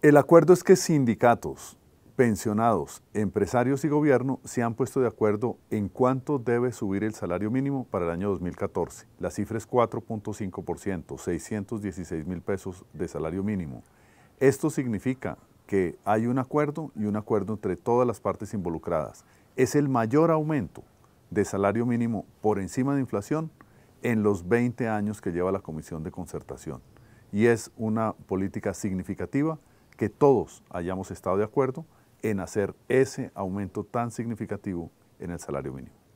El acuerdo es que sindicatos, pensionados, empresarios y gobierno se han puesto de acuerdo en cuánto debe subir el salario mínimo para el año 2014. La cifra es 4.5%, 616 mil pesos de salario mínimo. Esto significa que hay un acuerdo y un acuerdo entre todas las partes involucradas. Es el mayor aumento de salario mínimo por encima de inflación en los 20 años que lleva la Comisión de Concertación. Y es una política significativa que todos hayamos estado de acuerdo en hacer ese aumento tan significativo en el salario mínimo.